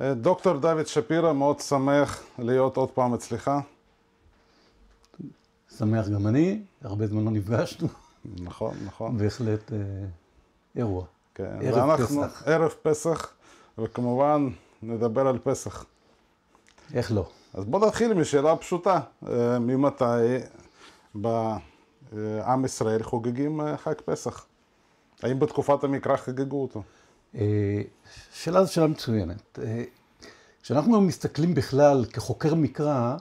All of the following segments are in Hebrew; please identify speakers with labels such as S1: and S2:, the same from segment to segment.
S1: אה, דוקטור דוד שפירא, מאוד שמח להיות עוד פעם אצלך.
S2: שמח גם אני, הרבה זמן לא נפגשנו. נכון, נכון. בהחלט אה, אירוע. כן, ערב ואנחנו, פסח.
S1: ערב פסח, וכמובן נדבר על פסח. איך לא? אז בוא נתחיל משאלה פשוטה, אה, ממתי בעם אה, ישראל חוגגים חג פסח? האם בתקופת המקרא חגגו אותו? אה, שאלה זו שאלה
S2: מצוינת. אה, כשאנחנו מסתכלים בכלל כחוקר מקרא,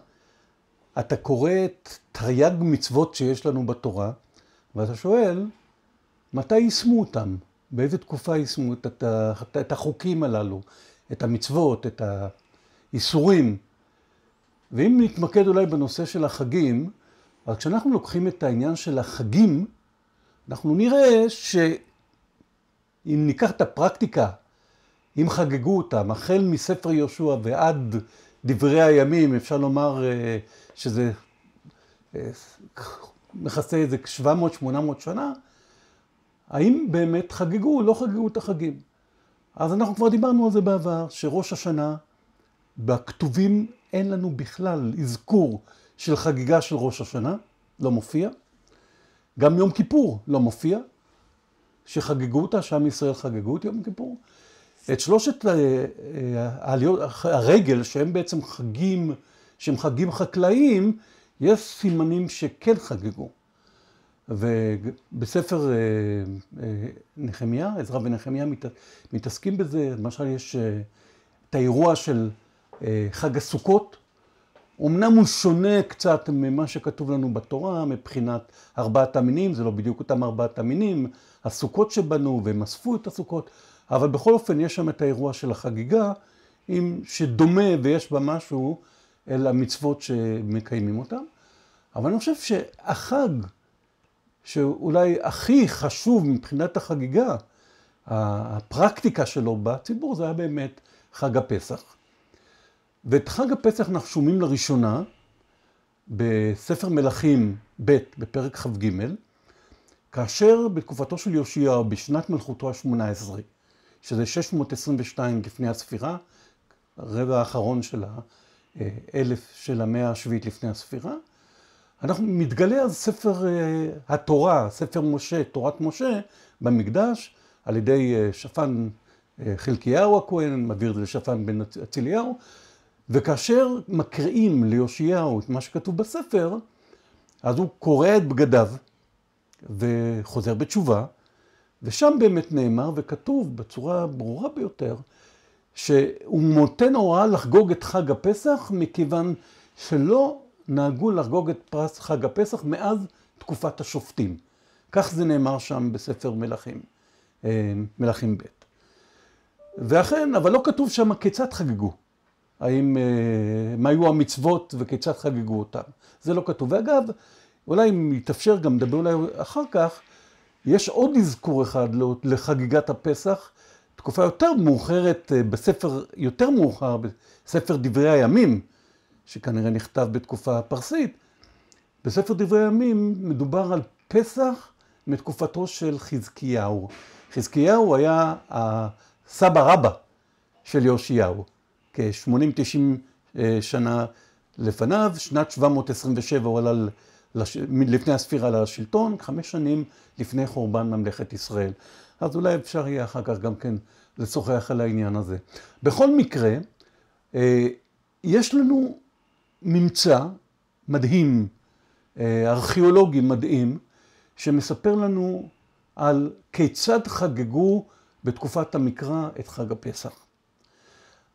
S2: אתה קורא את תרי"ג מצוות שיש לנו בתורה, ואתה שואל, מתי יישמו אותם? באיזה תקופה יישמו את, את, את, החוקים הללו, את המצוות, את האיסורים? ואם נתמקד אולי בנושא של החגים, אז כשאנחנו לוקחים את העניין של החגים, אנחנו נראה ש... אם ניקח את הפרקטיקה, אם חגגו אותם, החל מספר יהושע ועד דברי הימים, אפשר לומר אה, שזה אה, מכסה איזה 700-800 שנה, האם באמת חגגו או לא חגגו את החגים? אז אנחנו כבר דיברנו על זה בעבר, שראש השנה, בכתובים אין לנו בכלל אזכור של חגיגה של ראש השנה, לא מופיע. גם יום כיפור לא מופיע, שחגגו אותה, שעם ישראל חגגו את יום כיפור. את שלושת אה, אה, העליות, הרגל, שהם בעצם חגים, שהם חגים חקלאיים, יש סימנים שכן חגגו. ובספר אה, נחמיה, עזרא ונחמיה מת, מתעסקים בזה, למשל יש את האירוע של חג הסוכות, אמנם הוא שונה קצת ממה שכתוב לנו בתורה מבחינת ארבעת המינים, זה לא בדיוק אותם ארבעת המינים, הסוכות שבנו והם אספו את הסוכות, אבל בכל אופן יש שם את האירוע של החגיגה עם, שדומה ויש בה משהו אל המצוות שמקיימים אותם. אבל אני חושב שהחג, שאולי הכי חשוב מבחינת החגיגה, הפרקטיקה שלו בציבור, זה היה באמת חג הפסח. ואת חג הפסח אנחנו שומעים לראשונה בספר מלכים ב' בפרק כ"ג, כאשר בתקופתו של יאשיהו, בשנת מלכותו ה-18, שזה 622 לפני הספירה, הרבע האחרון של האלף של המאה השביעית לפני הספירה, אנחנו מתגלה אז ספר אה, התורה, ספר משה, תורת משה, במקדש, על ידי אה, שפן אה, חלקיהו הכהן, מעביר את זה לשפן בן אציליהו, וכאשר מקריאים ליאשיהו את מה שכתוב בספר, אז הוא קורע את בגדיו וחוזר בתשובה, ושם באמת נאמר וכתוב בצורה הברורה ביותר, שהוא נותן הוראה לחגוג את חג הפסח מכיוון שלא נהגו לחגוג את פרס חג הפסח מאז תקופת השופטים. כך זה נאמר שם בספר מלכים, אה, מלכים ב'. ואכן, אבל לא כתוב שם כיצד חגגו. האם, אה, מה היו המצוות וכיצד חגגו אותן. זה לא כתוב. ואגב, אולי אם יתאפשר גם לדבר אולי אחר כך, יש עוד אזכור אחד לחגיגת הפסח, תקופה יותר מאוחרת, אה, בספר יותר מאוחר, בספר דברי הימים, שכנראה נכתב בתקופה הפרסית, בספר דברי הימים מדובר על פסח מתקופתו של חזקיהו. חזקיהו היה הסבא רבא של יאשיהו. כ-80-90 אה, שנה לפניו, שנת 727 הוא עלה לפני הספירה לשלטון, חמש שנים לפני חורבן ממלכת ישראל. אז אולי אפשר יהיה אחר כך גם כן לשוחח על העניין הזה. בכל מקרה, אה, יש לנו ממצא מדהים, אה, ארכיאולוגי מדהים, שמספר לנו על כיצד חגגו בתקופת המקרא את חג הפסח.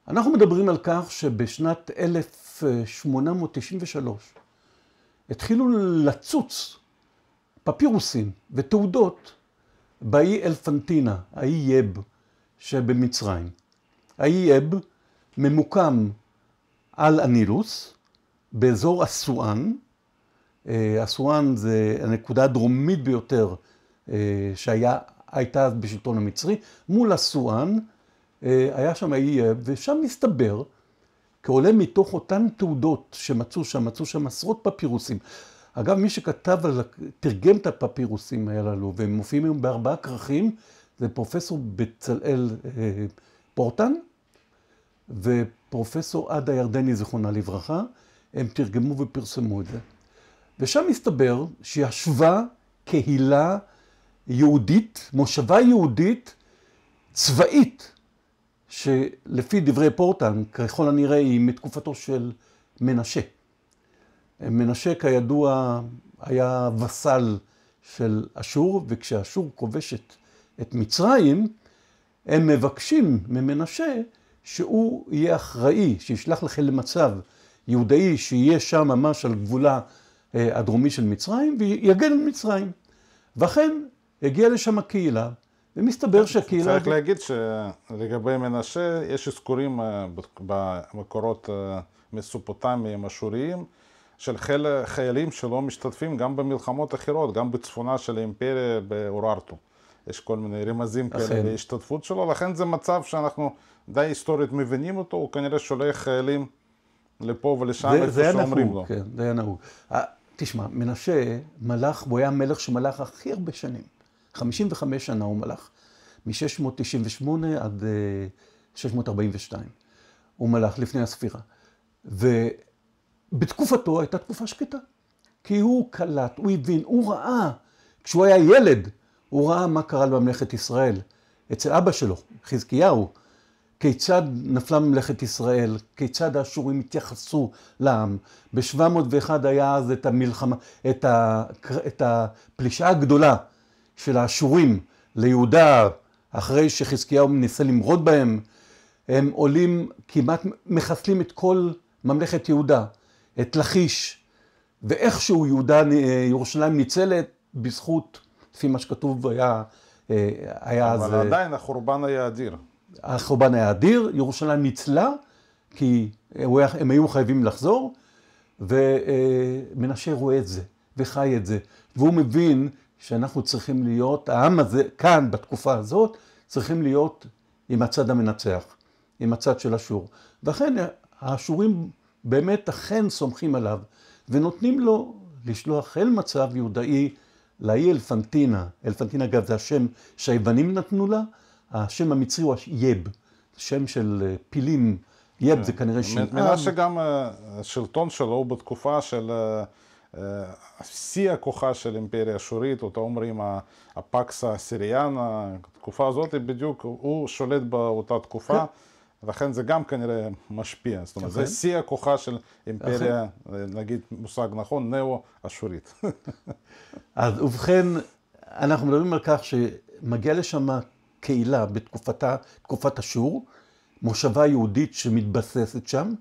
S2: אנחנו מדברים על כך שבשנת 1893 התחילו לצוץ פפירוסים ותעודות באי אלפנטינה, האי יב שבמצרים. האי יב ממוקם על הנילוס, באזור אסואן. אה, אסואן זה הנקודה הדרומית ביותר אה, שהייתה בשלטון המצרי. מול אסואן אה, היה שם אי, ושם מסתבר, כעולה מתוך אותן תעודות שמצאו שם, מצאו שם עשרות פפירוסים. אגב, מי שכתב, על, תרגם את הפפירוסים הללו, והם מופיעים היום בארבעה כרכים, זה פרופסור בצלאל אה, פורטן, ופרופסור עדה ירדני, זיכרונה לברכה, הם תרגמו ופרסמו את זה. ושם מסתבר שישבה קהילה יהודית, מושבה יהודית צבאית שלפי דברי פורטן, ככל הנראה היא מתקופתו של מנשה. מנשה כידוע היה וסל של אשור, וכשאשור כובשת את מצרים, הם מבקשים ממנשה שהוא יהיה אחראי, שישלח לכם מצב יהודאי שיהיה שם ממש על גבולה אה, הדרומי של מצרים, ויגן על מצרים. ואכן, הגיעה לשם הקהילה, ומסתבר שהקהילה... צריך להגיד
S1: שלגבי מנשה, יש אזכורים אה, במקורות אה, מסופוטמיים אשוריים של חיילים שלא משתתפים גם במלחמות אחרות, גם בצפונה של האימפריה באורארטו. יש כל מיני רמזים כאלה להשתתפות שלו, לכן זה מצב שאנחנו די היסטורית מבינים אותו, הוא כנראה שולח חיילים לפה ולשם, איפה שאומרים לו. זה
S2: היה נהוג, כן, זה היה נהוג. אה, תשמע, מנשה, מלך, הוא היה המלך שמלך הכי הרבה שנים. 55 שנה הוא מלך, מ-698 עד 642. אה, הוא מלך לפני הספירה. ובתקופתו הייתה תקופה שקטה. כי הוא קלט, הוא הבין, הוא ראה, כשהוא היה ילד, הוא ראה מה קרה לממלכת ישראל. אצל אבא שלו, חזקיהו, כיצד נפלה ממלכת ישראל, כיצד האשורים התייחסו לעם. ב-701 היה אז את המלחמה, את, ה, את הפלישה הגדולה של האשורים ליהודה אחרי שחזקיהו מנסה למרוד בהם, הם עולים כמעט, מחסלים את כל ממלכת יהודה, את לכיש, ואיכשהו יהודה, אה, ירושלים ניצלת בזכות, לפי מה שכתוב היה, אה, היה אבל אז... אבל עדיין
S1: החורבן היה אדיר.
S2: החורבן היה אדיר, ירושלים ניצלה, כי הם היו חייבים לחזור, ומנשה אה, רואה את זה, וחי את זה, והוא מבין שאנחנו צריכים להיות, העם הזה כאן בתקופה הזאת, צריכים להיות עם הצד המנצח, עם הצד של אשור. ואכן האשורים באמת אכן סומכים עליו ונותנים לו לשלוח אל מצב יהודאי לאי אלפנטינה. אלפנטינה אגב זה השם שהיוונים נתנו לה, השם המצרי הוא יב, שם של אה, פילים, יב כן. זה כנראה שם. נראה
S1: שגם אה, השלטון שלו הוא בתקופה של... אה, אה, שיא הכוחה של אימפריה האשורית, אותה אומרים הפקס הסיריאנה, התקופה הזאת בדיוק, הוא שולט באותה תקופה. כן. לכן זה גם כנראה משפיע, זאת אומרת, זה אוקיי. שיא הכוחה של אימפריה, אוקיי. אה, נגיד מושג נכון, נאו-אשורית. אז ובכן, אנחנו מדברים על
S2: כך שמגיע לשם קהילה בתקופתה, תקופת אשור, מושבה יהודית שמתבססת שם,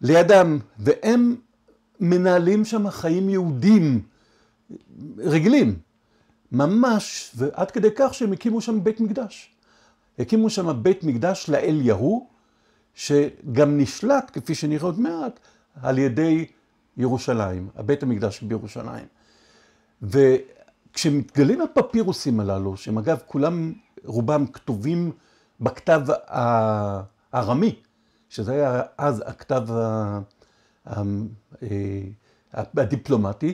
S2: לידם, והם מנהלים שם חיים יהודים רגילים, ממש, ועד כדי כך שהם הקימו שם בית מקדש. הקימו שם בית מקדש לאל יהוא, שגם נשלט, כפי שנראה עוד מעט, על ידי ירושלים, הבית המקדש בירושלים. וכשמתגלים הפפירוסים הללו, שהם אגב כולם, רובם כתובים בכתב הארמי, שזה היה אז הכתב ה... אמ, אה, הדיפלומטי.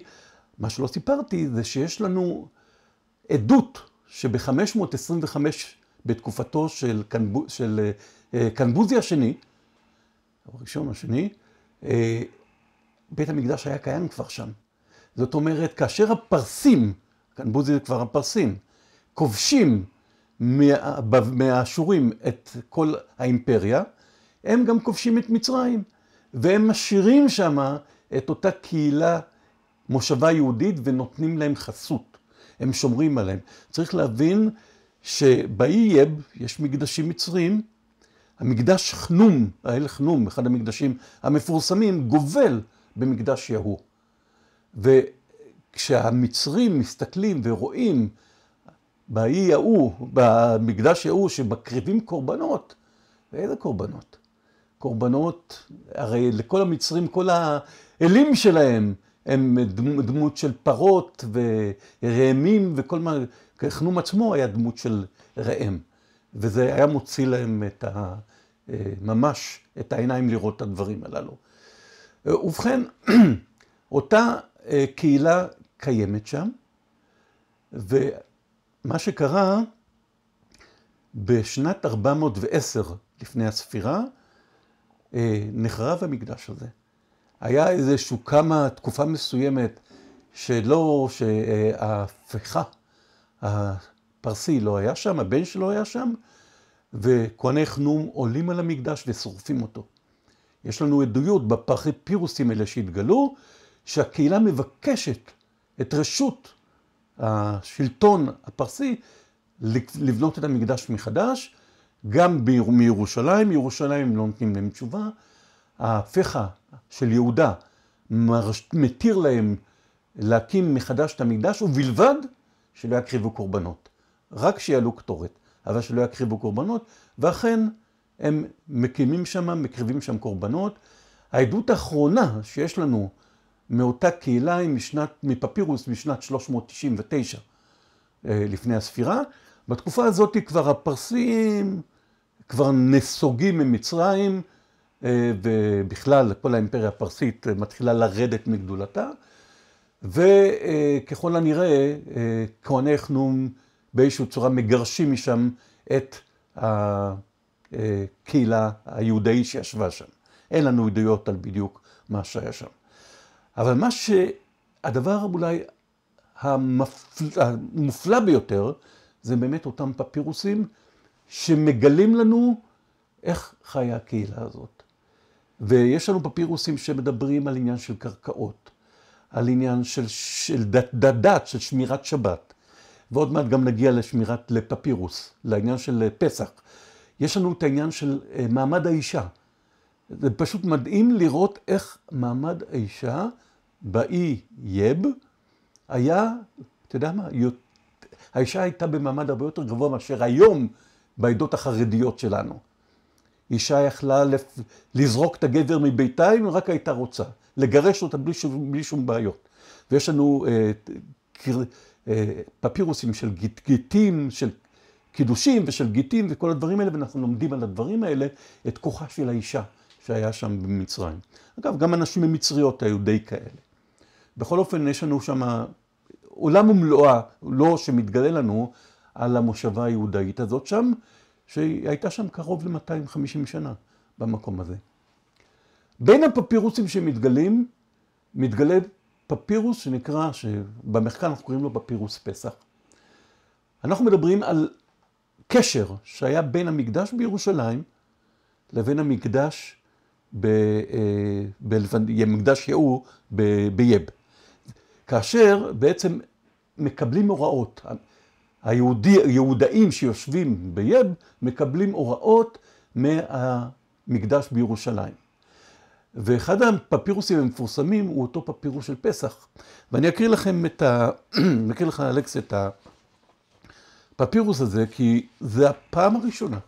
S2: מה שלא סיפרתי זה שיש לנו עדות שב-525 בתקופתו של, קנב... של אה, קנבוזי השני, הראשון השני, אה, בית המקדש היה קיים כבר שם. זאת אומרת, כאשר הפרסים, קנבוזי זה כבר הפרסים, כובשים מה, מהאשורים את כל האימפריה, הם גם כובשים את מצרים. והם משאירים שמה את אותה קהילה, מושבה יהודית, ונותנים להם חסות. הם שומרים עליהם. צריך להבין יב יש מקדשים מצריים, המקדש חנום, האל חנום, אחד המקדשים המפורסמים, גובל במקדש יהוא. וכשהמצרים מסתכלים ורואים באי יהוא, במקדש יהוא, שמקריבים קורבנות, ואיזה קורבנות? קורבנות, הרי לכל המצרים, כל האלים שלהם הם דמות של פרות וראמים וכל מה, חנום עצמו היה דמות של ראם. וזה היה מוציא להם את ה... אה, ממש את העיניים לראות את הדברים הללו. ובכן, אותה אה, קהילה קיימת שם, ומה שקרה בשנת 410 לפני הספירה, אה, נחרב המקדש הזה. היה איזשהו כמה, תקופה מסוימת, שלא, שההפיכה, הפרסי לא היה שם, הבן שלו היה שם, וכהני חנום עולים על המקדש ושורפים אותו. יש לנו עדויות פירוסים האלה שהתגלו, שהקהילה מבקשת את רשות השלטון הפרסי לבנות את המקדש מחדש, גם מירושלים, ירושלים לא נותנים להם תשובה. ההפיכה של יהודה מתיר להם להקים מחדש את המקדש, ובלבד שלא יקריבו קורבנות. רק שיעלו קטורת, אבל שלא יקריבו קורבנות, ואכן הם מקימים שם, מקריבים שם קורבנות. העדות האחרונה שיש לנו מאותה קהילה היא משנת, מפפירוס משנת 399 אה, לפני הספירה. בתקופה הזאת כבר הפרסים כבר נסוגים ממצרים, אה, ובכלל כל האימפריה הפרסית אה, מתחילה לרדת מגדולתה, וככל הנראה אה, כהני חנום באיזושהי צורה מגרשים משם את הקהילה היהודאית שישבה שם. אין לנו עדויות על בדיוק מה שהיה שם. אבל מה שהדבר אולי המופלא ביותר, זה באמת אותם פפירוסים שמגלים לנו איך חיה הקהילה הזאת. ויש לנו פפירוסים שמדברים על עניין של קרקעות, על עניין של, של דת, דת, דת, של שמירת שבת, ועוד מעט גם נגיע לשמירת, לפפירוס, לעניין של אה, פסח. יש לנו את העניין של אה, מעמד האישה. זה פשוט מדהים לראות איך מעמד האישה באי יב היה, אתה יודע מה, האישה הייתה במעמד הרבה יותר גבוה מאשר היום בעדות החרדיות שלנו. אישה יכלה לזרוק את הגבר מביתה אם רק הייתה רוצה, לגרש אותה בלי שום, בלי שום בעיות. ויש לנו אה, קר, אה, פפירוסים של גיט, גיטים, של קידושים ושל גיטים וכל הדברים האלה, ואנחנו לומדים על הדברים האלה את כוחה של האישה שהיה שם במצרים. אגב, גם הנשים המצריות היו די כאלה. בכל אופן, יש לנו שם עולם ומלואה, לא שמתגלה לנו, על המושבה היהודאית הזאת שם, שהיא הייתה שם קרוב ל-250 שנה במקום הזה. בין הפפירוסים שמתגלים, מתגלה פפירוס שנקרא, שבמחקר אנחנו קוראים לו פפירוס פסח. אנחנו מדברים על קשר שהיה בין המקדש בירושלים לבין המקדש, ב, אה, ב, מקדש יהוא ב, ביב. כאשר בעצם מקבלים הוראות. היהודאים שיושבים בייב מקבלים הוראות מהמקדש בירושלים. ואחד הפפירוסים המפורסמים הוא אותו פפירוס של פסח. ואני אקריא לכם את ה... אקריא לך, אלכס, את הפפירוס הזה, כי זה הפעם הראשונה.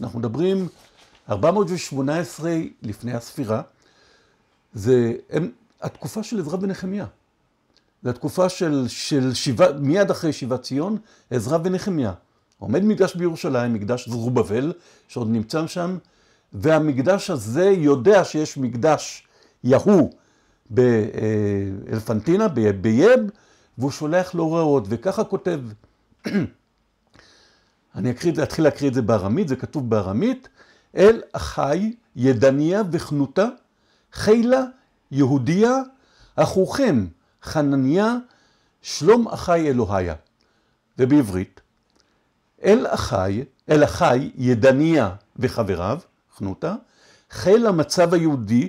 S2: אנחנו מדברים 418 לפני הספירה. זה הם, התקופה של עזרא ונחמיה. לתקופה של, של שיבה, מיד אחרי שיבת ציון, עזרא ונחמיה. עומד מקדש בירושלים, מקדש זרובבל, שעוד נמצא שם, והמקדש הזה יודע שיש מקדש יהוא באלפנטינה, בייב, והוא שולח לו רעות, וככה כותב. אני אקריא, אתחיל להקריא את זה בארמית, זה כתוב בארמית, אל אחי ידניה וחנותה, חילה יהודיה אחוכם חנניה שלום אחי אלוהיה. ובעברית, אל אחי, אל אחי ידניה וחבריו, חנותה, חיל המצב היהודי,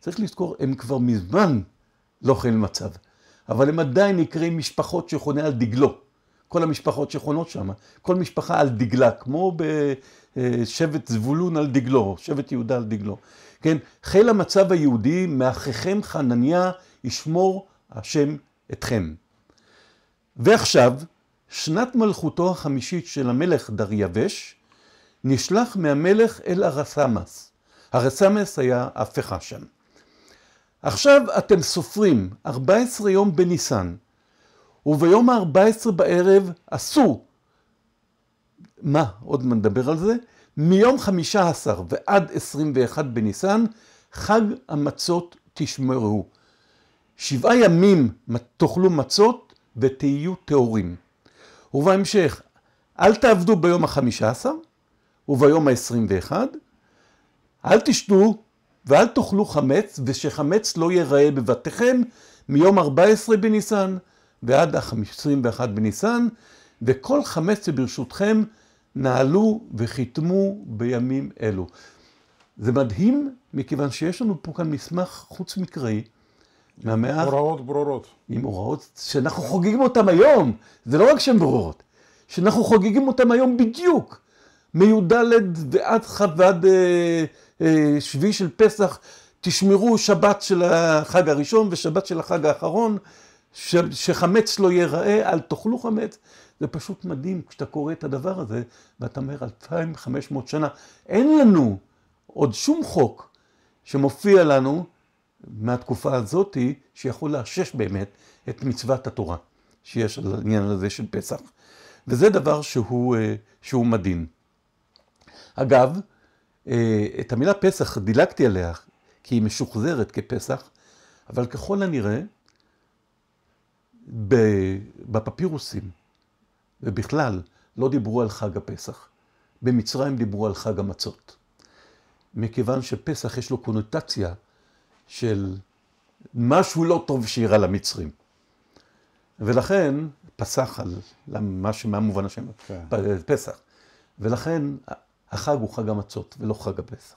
S2: צריך לזכור, הם כבר מזמן לא חיל מצב, אבל הם עדיין נקראים משפחות שחונה על דגלו. כל המשפחות שחונות שם, כל משפחה על דגלה, כמו בשבט אה, זבולון על דגלו, שבט יהודה על דגלו. כן, חיל המצב היהודי, מאחיכם חנניה ישמור השם אתכם. ועכשיו, שנת מלכותו החמישית של המלך דריווש, נשלח מהמלך אל הרסמס. הרסמס היה הפכה שם. עכשיו אתם סופרים 14 יום בניסן, וביום ה-14 בערב עשו, מה, עוד נדבר על זה, מיום 15 ועד 21 בניסן, חג המצות תשמרו. שבעה ימים תאכלו מצות ותהיו טהורים. ובהמשך, אל תעבדו ביום החמישה עשר וביום העשרים ואחד, אל תשתו ואל תאכלו חמץ, ושחמץ לא ייראה בבתיכם מיום ארבע עשרה בניסן ועד החמישים ואחת בניסן, וכל חמץ שברשותכם נעלו וחיתמו בימים אלו. זה מדהים, מכיוון שיש לנו פה כאן מסמך חוץ מקראי, מהמאה...
S1: הוראות ברורות.
S2: עם הוראות שאנחנו חוגגים אותן היום. זה לא רק שהן ברורות, שאנחנו חוגגים אותן היום בדיוק. מי"ד ועד חב"ד אה, אה, שביעי של פסח, תשמרו שבת של החג הראשון ושבת של החג האחרון, ש, שחמץ לא ייראה, אל תאכלו חמץ. זה פשוט מדהים כשאתה קורא את הדבר הזה, ואתה אומר, 2,500 שנה. אין לנו עוד שום חוק שמופיע לנו מהתקופה הזאתי שיכול לאשש באמת את מצוות התורה שיש על העניין הזה של פסח. וזה דבר שהוא, אה, שהוא מדהים. אגב, אה, את המילה פסח דילגתי עליה כי היא משוחזרת כפסח, אבל ככל הנראה בפפירוסים ובכלל לא דיברו על חג הפסח. במצרים דיברו על חג המצות. מכיוון שפסח יש לו קונוטציה של משהו לא טוב שאירע למצרים. ולכן פסח על, למה, מה מובן השם? okay. כן. פסח. ולכן החג הוא חג המצות ולא חג הפסח.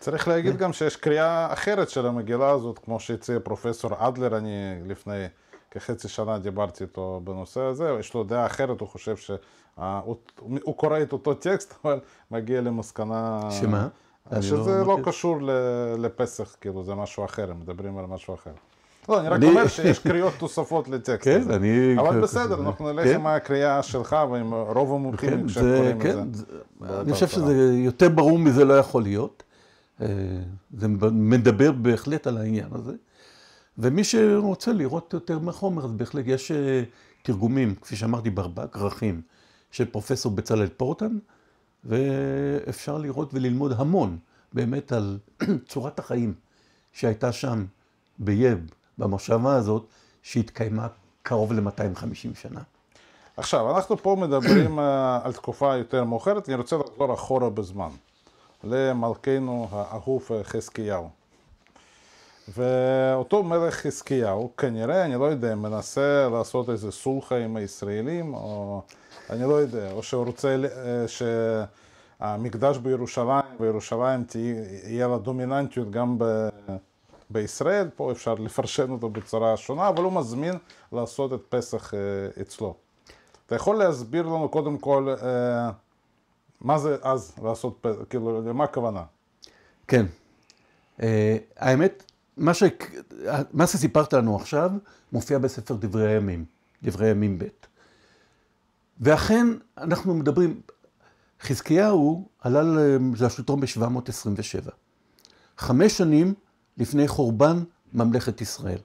S1: צריך להגיד yeah. גם שיש קריאה אחרת של המגילה הזאת, כמו שהציע פרופסור אדלר, אני לפני כחצי שנה דיברתי איתו בנושא הזה, יש לו דעה אחרת, הוא חושב שהוא הוא קורא את אותו טקסט, אבל מגיע למסקנה... שמה? שזה לא, לא קשור לפסח, כאילו, זה משהו אחר, הם מדברים על משהו אחר. לא, אני רק אני... אומר שיש קריאות תוספות לטקסט כן, הזה. אני... אבל כן, בסדר, כן. אנחנו נלך כן. עם הקריאה שלך ועם רוב המומחים כן, כשקוראים כן, לזה. אני חושב
S2: שזה יותר ברור מזה לא יכול להיות. אה, זה מדבר בהחלט על העניין הזה. ומי שרוצה לראות יותר מהחומר, אז בהחלט יש אה, תרגומים, כפי שאמרתי, בארבעה כרכים של פרופסור בצלאל פורטן. ואפשר לראות וללמוד המון באמת על צורת החיים שהייתה שם בייב, במושבה הזאת, שהתקיימה קרוב ל-250 שנה.
S1: עכשיו, אנחנו פה מדברים אה, על תקופה יותר מאוחרת, אני רוצה לחזור אחורה בזמן, למלכנו האהוב אה, חזקיהו. ואותו מלך חזקיהו, כנראה, אני לא יודע, מנסה לעשות איזה סולחה עם הישראלים, או... אני לא יודע, או שהוא רוצה אה, שהמקדש בירושלים, בירושלים תהיה לה דומיננטיות גם ב... בישראל, פה אפשר לפרשן אותו בצורה שונה, אבל הוא מזמין לעשות את פסח אה, אצלו. אתה יכול להסביר לנו קודם כל אה, מה זה אז לעשות פסח, כאילו, למה הכוונה?
S2: כן. האמת, מה, ש... מה שסיפרת לנו עכשיו מופיע בספר דברי הימים, דברי ימים ב'. ואכן, אנחנו מדברים, חזקיהו עלה לשלטון ב-727, חמש שנים לפני חורבן ממלכת ישראל.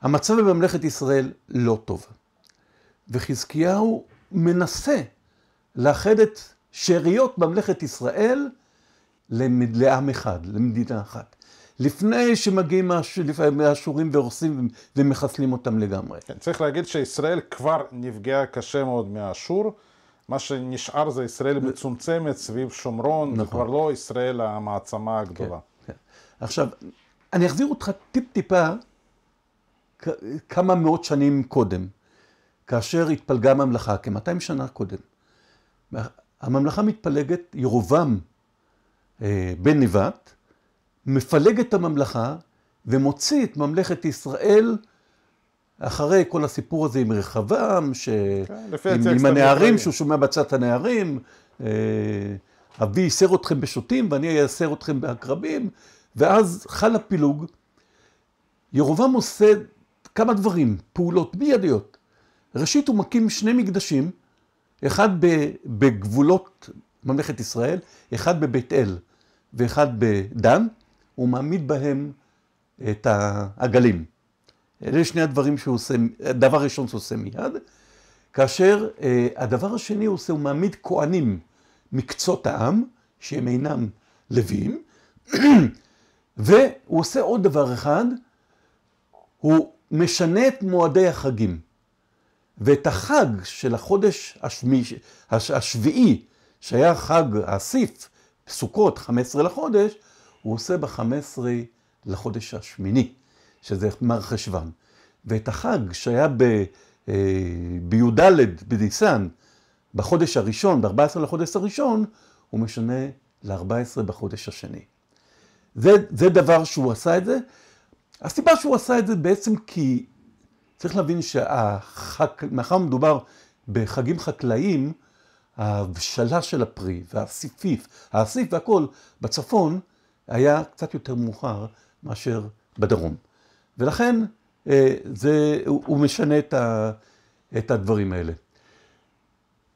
S2: המצב בממלכת ישראל לא טוב, וחזקיהו מנסה לאחד את שאריות ממלכת ישראל לעם אחד, למדינה אחת. לפני שמגיעים האשורים והורסים ומחסלים אותם לגמרי. כן,
S1: צריך להגיד שישראל כבר נפגעה קשה מאוד מהאשור. מה שנשאר זה ישראל מצומצמת סביב שומרון, נכון. זה כבר לא ישראל המעצמה הגדולה. כן, כן. עכשיו, אני אחזיר אותך טיפ-טיפה
S2: כמה מאות שנים קודם, כאשר התפלגה הממלכה, כ-200 שנה קודם. הממלכה מתפלגת, ירובעם אה, בן נבט, מפלג את הממלכה ומוציא את ממלכת ישראל אחרי כל הסיפור הזה עם רחבעם, ש...
S1: כן, עם, עם הנערים, שהוא
S2: שומע בצד הנערים, אה, אבי ייסר אתכם בשוטים ואני אייסר אתכם בעקרבים, ואז חל הפילוג. ירובעם עושה כמה דברים, פעולות מיידיות. ראשית הוא מקים שני מקדשים, אחד בגבולות ממלכת ישראל, אחד בבית אל ואחד בדן. הוא מעמיד בהם אה, את העגלים. אלה שני הדברים שהוא עושה, הדבר הראשון שהוא עושה מיד. כאשר אה, הדבר השני הוא עושה, הוא מעמיד כהנים מקצות העם, שהם אינם לווים, והוא עושה עוד דבר אחד, הוא משנה את מועדי החגים. ואת החג של החודש השמי, הש, השביעי, שהיה חג האסיף, סוכות, 15 לחודש, הוא עושה ב-15 לחודש השמיני, שזה מר חשוון. ואת החג שהיה אה, בי"ד בניסן, בחודש הראשון, ב-14 לחודש הראשון, הוא משנה ל-14 בחודש השני. זה, זה דבר שהוא עשה את זה. הסיבה שהוא עשה את זה בעצם כי צריך להבין שהחק... מאחר מדובר בחגים חקלאיים, ההבשלה של הפרי והסיפיף, האסיף והכל בצפון, היה קצת יותר מאוחר מאשר בדרום. ולכן אה, זה, הוא, משנה את, ה, את הדברים האלה.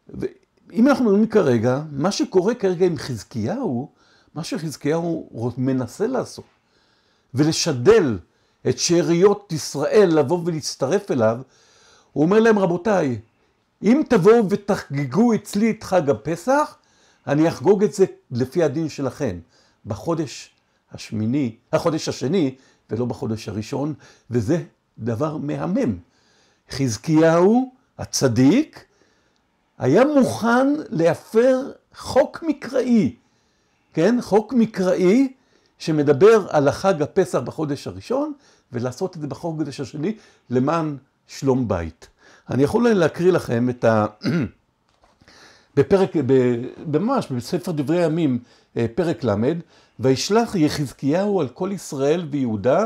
S2: ואם אנחנו מדברים כרגע, מה שקורה כרגע עם חזקיהו, מה שחזקיהו מנסה לעשות, ולשדל את שאריות ישראל לבוא ולהצטרף אליו, הוא אומר להם, רבותיי, אם תבואו ותחגגו אצלי את חג הפסח, אני אחגוג את זה לפי הדין שלכם. בחודש השמיני, החודש השני, ולא בחודש הראשון, וזה דבר מהמם. חזקיהו הצדיק היה מוכן להפר חוק מקראי, כן? חוק מקראי שמדבר על החג הפסח בחודש הראשון, ולעשות את זה בחודש השני למען שלום בית. אני יכול להקריא לכם את ה... בפרק, ב... ממש בספר דברי הימים, אה, פרק ל', וישלח יחזקיהו על כל ישראל ויהודה,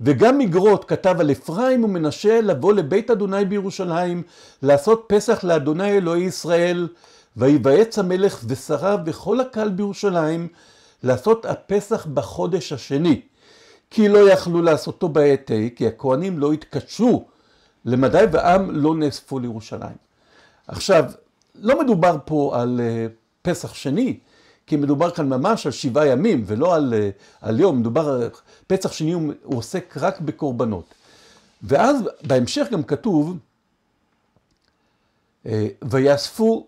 S2: וגם מגרות כתב על אפרים ומנשה לבוא לבית אדוני בירושלים, לעשות פסח לאדוני אלוהי ישראל, ויבאץ המלך ושריו וכל הקהל בירושלים, לעשות הפסח בחודש השני. כי לא יכלו לעשותו בעת ה', כי הכהנים לא התקדשו למדי ועם לא נאספו לירושלים. עכשיו, לא מדובר פה על אה, פסח שני, כי מדובר כאן ממש על שבעה ימים ולא על, אה, על יום, מדובר, על פצח שני הוא עוסק רק בקורבנות. ואז בהמשך גם כתוב, אה, ויאספו,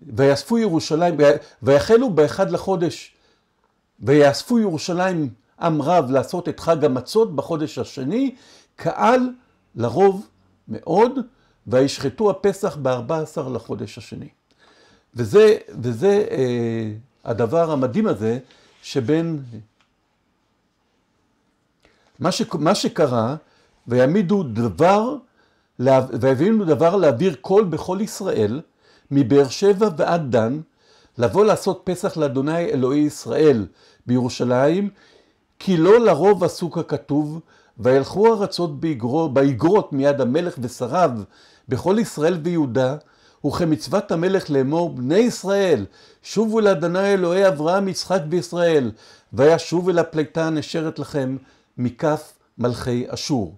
S2: ויאספו ירושלים, ויחלו באחד לחודש, ויאספו ירושלים עם רב לעשות את חג המצות בחודש השני, קהל לרוב מאוד, וישחטו הפסח בארבע עשר לחודש השני. וזה, וזה אה, הדבר המדהים הזה שבין... מה, ש, מה שקרה, ויעמידו דבר, ויביאו דבר להעביר קול בכל ישראל, מבאר שבע ועד דן, לבוא לעשות פסח לאדוני אלוהי ישראל בירושלים, כי לא לרוב עשו ככתוב וילכו ארצות באגרות מיד המלך ושריו בכל ישראל ויהודה, וכמצוות המלך לאמור בני ישראל, שובו לאדוני אלוהי אברהם יצחק בישראל, אל הפליטה הנשרת לכם מכף מלכי אשור.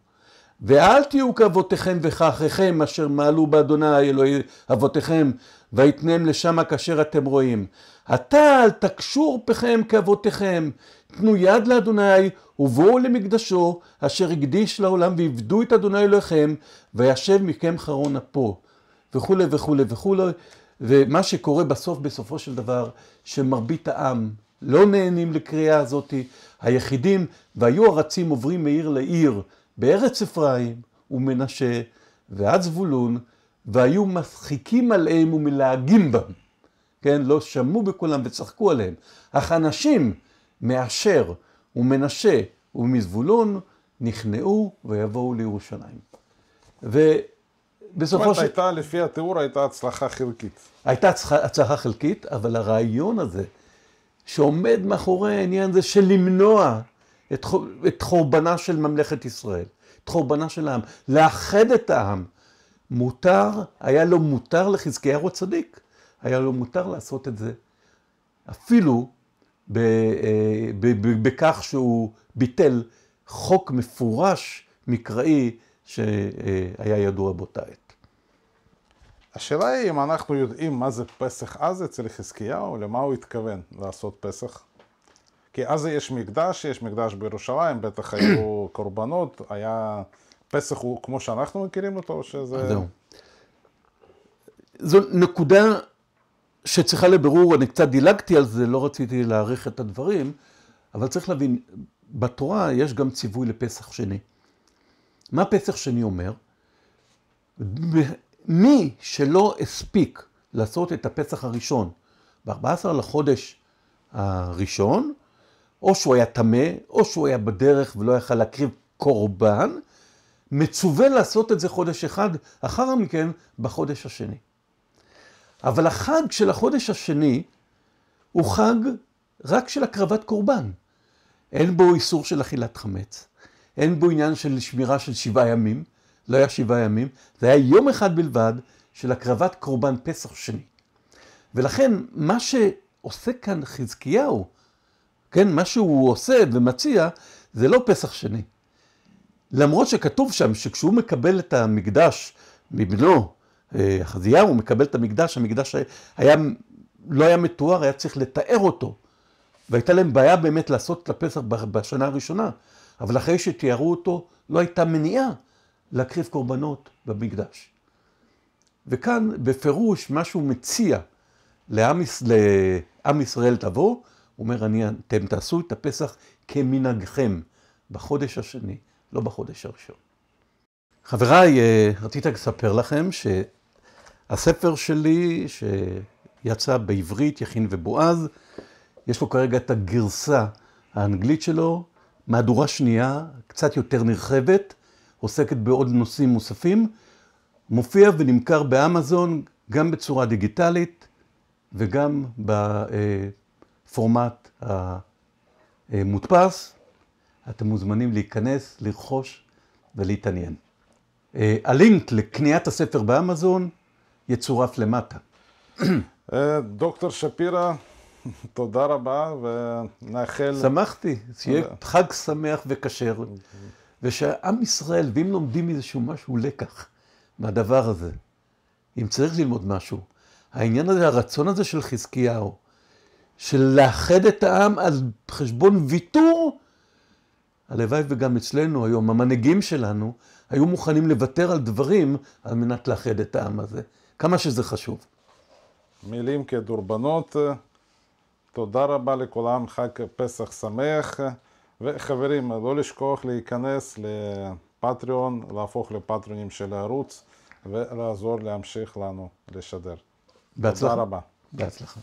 S2: ואל תהיו כאבותיכם וכאחיכם אשר מעלו באדוני אלוהי אבותיכם, ויתנם לשם כאשר אתם רואים. עתה אל תקשור פכם כאבותיכם, תנו יד לאדוני ובואו למקדשו, אשר הקדיש לעולם ועבדו את אדוני אלוהיכם, וישב מכם חרון אפו. וכולי וכולי וכולי, ומה שקורה בסוף, בסופו של דבר, שמרבית העם לא נהנים לקריאה הזאת, היחידים, והיו הרצים עוברים מעיר לעיר בארץ אפרים ומנשה ועד זבולון, והיו משחיקים עליהם ומלהגים בם. כן, לא שמעו בקולם וצחקו עליהם. אך אנשים מאשר ומנשה ומזבולון נכנעו ויבואו לירושלים. ו...
S1: בסופו של... הייתה, לפי התיאור, הייתה הצלחה חלקית.
S2: הייתה הצלחה חלקית, אבל הרעיון הזה, שעומד מאחורי העניין הזה של למנוע את, את חורבנה של ממלכת ישראל, את חורבנה של העם, לאחד את העם, מותר, היה לו מותר לחזקיהו הצדיק, היה לו מותר לעשות את זה, אפילו ב, אה, ב, ב, בכך שהוא ביטל חוק
S1: מפורש מקראי שהיה ידוע באותה עת. השאלה היא אם אנחנו יודעים מה זה פסח אז אצל חזקיהו, למה הוא התכוון לעשות פסח? כי אז יש מקדש, יש מקדש בירושלים, בטח היו קורבנות, היה... פסח הוא כמו שאנחנו מכירים אותו, או שזה... זהו.
S2: זו נקודה שצריכה לבירור, אני קצת דילגתי על זה, לא רציתי להעריך את הדברים, אבל צריך להבין, בתורה יש גם ציווי לפסח שני. מה פסח שני אומר? מי שלא הספיק לעשות את הפסח הראשון ב-14 לחודש הראשון, או שהוא היה טמא, או שהוא היה בדרך ולא יכל להקריב קורבן, מצווה לעשות את זה חודש אחד, אחר מכן בחודש השני. אבל החג של החודש השני הוא חג רק של הקרבת קורבן. אין בו איסור של אכילת חמץ, אין בו עניין של שמירה של שבעה ימים, לא היה שבעה ימים, זה היה יום אחד בלבד של הקרבת קורבן פסח שני. ולכן מה שעושה כאן חזקיהו, כן, מה שהוא עושה ומציע, זה לא פסח שני. למרות שכתוב שם שכשהוא מקבל את המקדש מבנו, אחזיהו, אה, הוא מקבל את המקדש, המקדש היה, לא היה מתואר, היה צריך לתאר אותו. והייתה להם בעיה באמת לעשות את הפסח בשנה הראשונה. אבל אחרי שתיארו אותו, לא הייתה מניעה להקריב קורבנות במקדש. וכאן בפירוש מה שהוא מציע לעם, לעם ישראל תבוא, הוא אומר, אני, אתם תעשו את הפסח כמנהגכם, בחודש השני, לא בחודש הראשון. חבריי, אה, רצית לספר לכם שהספר שלי, שיצא בעברית, יכין ובועז, יש לו כרגע את הגרסה האנגלית שלו, מהדורה שנייה, קצת יותר נרחבת, עוסקת בעוד נושאים מוספים, מופיע ונמכר באמזון גם בצורה דיגיטלית וגם בפורמט המודפס. אתם מוזמנים להיכנס, לרכוש ולהתעניין. הלינק לקניית הספר באמזון
S1: יצורף למטה. אה, דוקטור שפירא, תודה רבה, ונאחל... שמחתי, שיהיה חג שמח וכשר, אוקיי.
S2: ושעם ישראל, ואם לומדים איזשהו משהו, לקח מהדבר הזה, אם צריך ללמוד משהו, העניין הזה, הרצון הזה של חזקיהו, של לאחד את העם על חשבון ויתור, הלוואי וגם אצלנו היום, המנהיגים שלנו, היו מוכנים לוותר על דברים על מנת לאחד את העם הזה. כמה שזה חשוב.
S1: מילים כדורבנות. תודה רבה לכולם, חג פסח שמח. וחברים, לא לשכוח להיכנס לפטריון, להפוך לפטריונים של הערוץ ולעזור להמשיך לנו לשדר. בהצלחה. תודה רבה. בהצלחה.